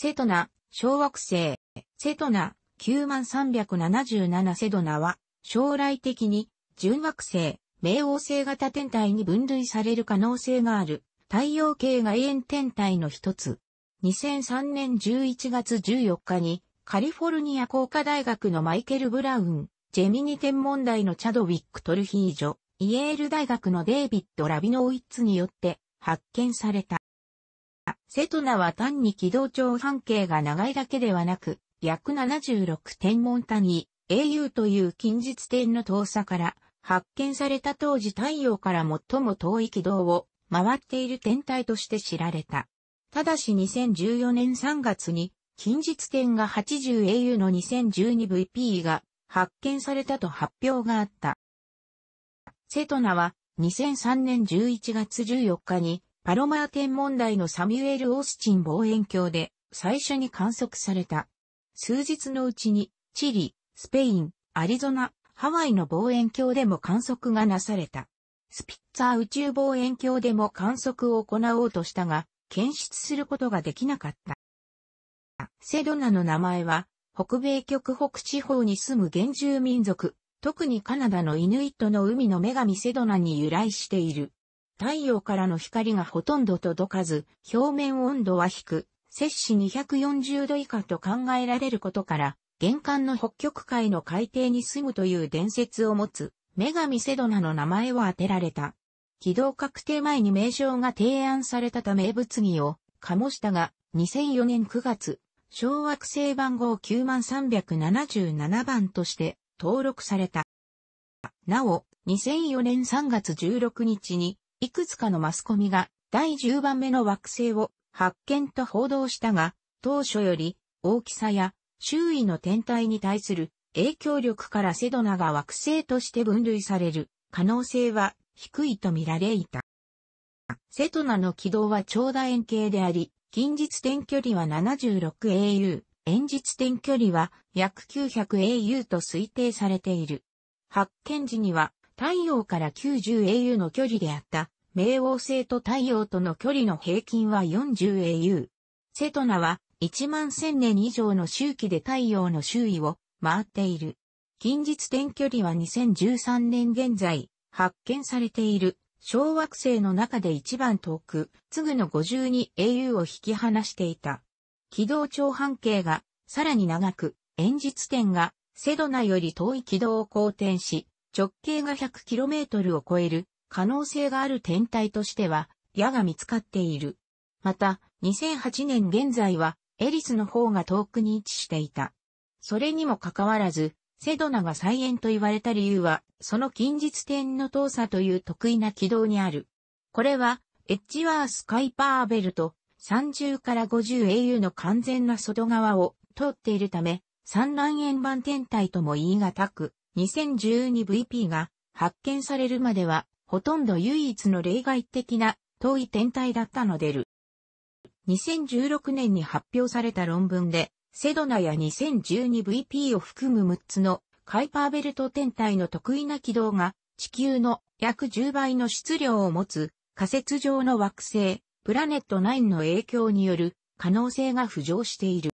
セドナ、小惑星、セドナ、9377セドナは、将来的に、準惑星、冥王星型天体に分類される可能性がある、太陽系外縁天体の一つ。2003年11月14日に、カリフォルニア工科大学のマイケル・ブラウン、ジェミニ天文台のチャドウィック・トルヒージョ、イエール大学のデイビッド・ラビノウィッツによって発見された。セトナは単に軌道長半径が長いだけではなく、約76天文単位、au という近日点の遠さから、発見された当時太陽から最も遠い軌道を回っている天体として知られた。ただし2014年3月に、近日点が 80au の 2012VP が発見されたと発表があった。セトナは2003年11月14日にパロマー天文台のサミュエル・オースチン望遠鏡で最初に観測された。数日のうちに、チリ、スペイン、アリゾナ、ハワイの望遠鏡でも観測がなされた。スピッツァー宇宙望遠鏡でも観測を行おうとしたが、検出することができなかった。セドナの名前は、北米極北地方に住む原住民族、特にカナダのイヌイットの海の女神セドナに由来している。太陽からの光がほとんど届かず、表面温度は低く、摂氏240度以下と考えられることから、玄関の北極海の海底に住むという伝説を持つ、女神セドナの名前を当てられた。軌道確定前に名称が提案されたため物議を醸したが、2004年9月、小惑星番号9377番として登録された。なお、2004年3月16日にいくつかのマスコミが第10番目の惑星を発見と報道したが、当初より大きさや周囲の天体に対する影響力からセドナが惑星として分類される可能性は低いと見られいた。セドナの軌道は長楕円形であり、近日点距離は 76au、遠日点距離は約 900au と推定されている。発見時には太陽から 90au の距離であった冥王星と太陽との距離の平均は 40au。セトナは1万1000年以上の周期で太陽の周囲を回っている。近日点距離は2013年現在発見されている小惑星の中で一番遠く、次の 52au を引き離していた。軌道長半径がさらに長く、演説点がセドナより遠い軌道を公転し、直径が 100km を超える可能性がある天体としては、矢が見つかっている。また、2008年現在は、エリスの方が遠くに位置していた。それにもかかわらず、セドナが再演と言われた理由は、その近日点の遠さという得意な軌道にある。これは、エッジワース・カイパーベルト、30から 50au の完全な外側を通っているため、三卵円盤天体とも言い難く、2012VP が発見されるまではほとんど唯一の例外的な遠い天体だったのでる。2016年に発表された論文で、セドナや 2012VP を含む6つのカイパーベルト天体の得意な軌道が地球の約10倍の質量を持つ仮説上の惑星プラネット9の影響による可能性が浮上している。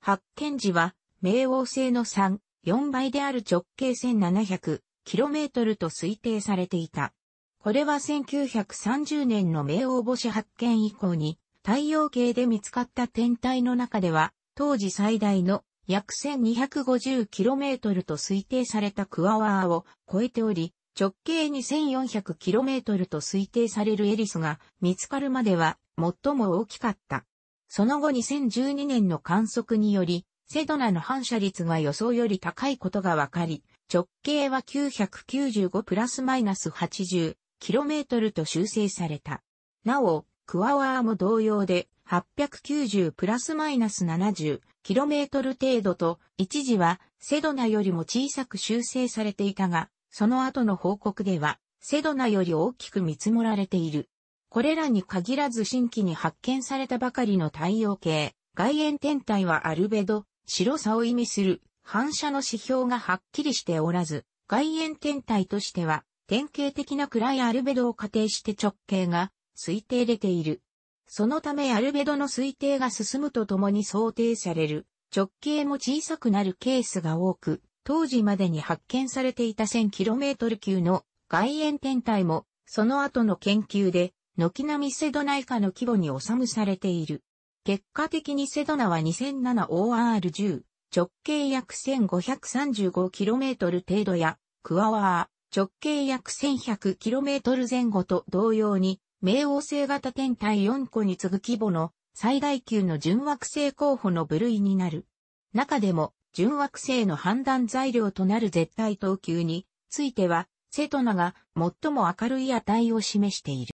発見時は冥王星の3、4倍である直径1700 km と推定されていた。これは1930年の冥王星発見以降に太陽系で見つかった天体の中では当時最大の約 1250km と推定されたクワワーを超えており、直径 2400km と推定されるエリスが見つかるまでは最も大きかった。その後2012年の観測により、セドナの反射率が予想より高いことがわかり、直径は995プラスマイナス 80km と修正された。なお、クワワーも同様で890プラスマイナス7 0キロメートル程度と、一時はセドナよりも小さく修正されていたが、その後の報告では、セドナより大きく見積もられている。これらに限らず新規に発見されたばかりの太陽系、外縁天体はアルベド、白さを意味する反射の指標がはっきりしておらず、外縁天体としては、典型的な暗いアルベドを仮定して直径が推定出ている。そのためアルベドの推定が進むとともに想定される直径も小さくなるケースが多く、当時までに発見されていた 1000km 級の外縁天体も、その後の研究で、軒並みセドナ以下の規模に収むされている。結果的にセドナは 2007OR10 直径約 1535km 程度や、クワワー、直径約 1100km 前後と同様に、冥王星型天体4個に次ぐ規模の最大級の純惑星候補の部類になる。中でも、純惑星の判断材料となる絶対等級については、セトナが最も明るい値を示している。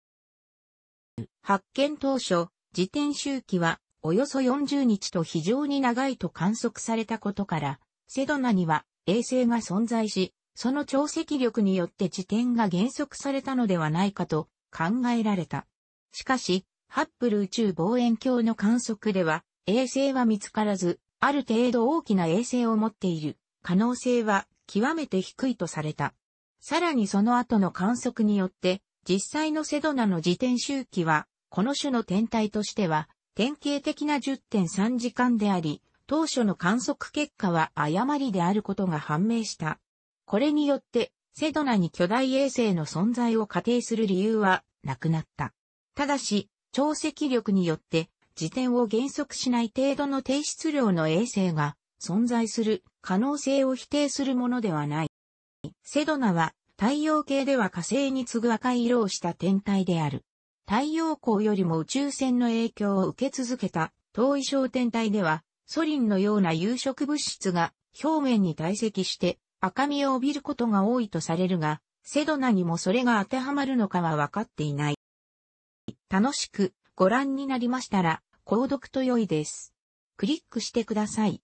発見当初、自転周期はおよそ40日と非常に長いと観測されたことから、セドナには衛星が存在し、その潮汐力によって地点が減速されたのではないかと考えられた。しかし、ハッブル宇宙望遠鏡の観測では、衛星は見つからず、ある程度大きな衛星を持っている可能性は極めて低いとされた。さらにその後の観測によって、実際のセドナの自転周期は、この種の天体としては典型的な10.3時間であり、当初の観測結果は誤りであることが判明した。これによって、セドナに巨大衛星の存在を仮定する理由はなくなった。ただし、潮汐力によって、自転を減速しない程度の低質量の衛星が存在する可能性を否定するものではない。セドナは太陽系では火星に次ぐ赤い色をした天体である。太陽光よりも宇宙船の影響を受け続けた遠い小天体では、ソリンのような有色物質が表面に堆積して赤みを帯びることが多いとされるが、セドナにもそれが当てはまるのかは分かっていない。楽しくご覧になりましたら、購読と良いです。クリックしてください。